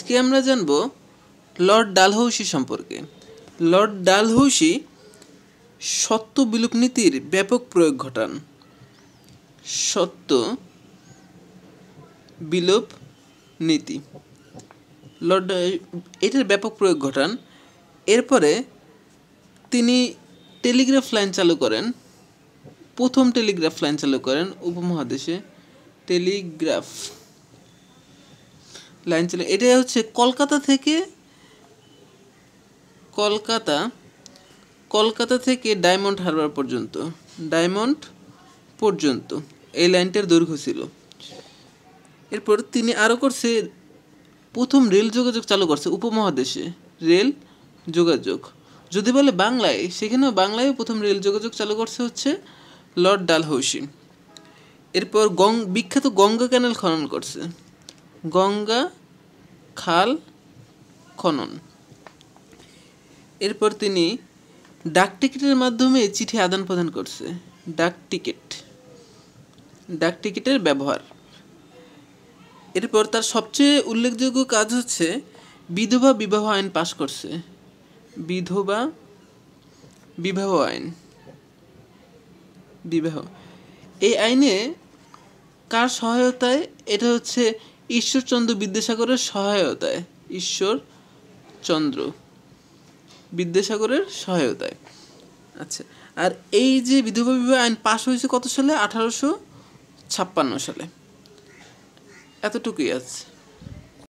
আজকে আমরা জানব লর্ড ডালহৌসি সম্পর্কে লর্ড ডালহৌসি সত্য বিলোপ নীতির ব্যাপক প্রয়োগ ঘটান সত্য বিলোপ নীতি লর্ড এটার ব্যাপক প্রয়োগ ঘটান এরপরে তিনি টেলিগ্রাফ লাইন চালু করেন প্রথম টেলিগ্রাফ লাইন চালু করেন উপমহাদেশে টেলিগ্রাফ লাইন চলে এটা হচ্ছে কলকাতা থেকে কলকাতা কলকাতা থেকে ডায়মন্ড হারবার পর্যন্ত ডায়মন্ড পর্যন্ত এই লাইনটার দৈর্ঘ্য ছিল এরপর তিনি আরও করছে প্রথম রেল যোগাযোগ চালু করছে উপমহাদেশে রেল যোগাযোগ যদি বলে বাংলায় সেখানেও বাংলায় প্রথম রেল যোগাযোগ চালু করছে হচ্ছে লর্ড ডালহৌসি এরপর গং বিখ্যাত গঙ্গা ক্যানেল খনন করছে গঙ্গা খাল খনন এরপর তিনি ডাক টিকিটের মাধ্যমে চিঠি আদান প্রদান করছে ডাক টিকিট ডাক টিকিটের ব্যবহার এরপর তার সবচেয়ে উল্লেখযোগ্য কাজ হচ্ছে বিধবা বিবাহ আইন পাশ করছে বিধবা বিবাহ আইন বিবাহ এই আইনে কার সহায়তায় এটা হচ্ছে ঈশ্বরচন্দ্র বিদ্যাসাগরের সহায়তায় ঈশ্বরচন্দ্র বিদ্যাসাগরের সহায়তায় আচ্ছা আর এই যে বিধবা বিবাহ আইন পাশ হয়েছে কত সালে আঠারোশো ছাপ্পান্ন সালে এতটুকুই আছে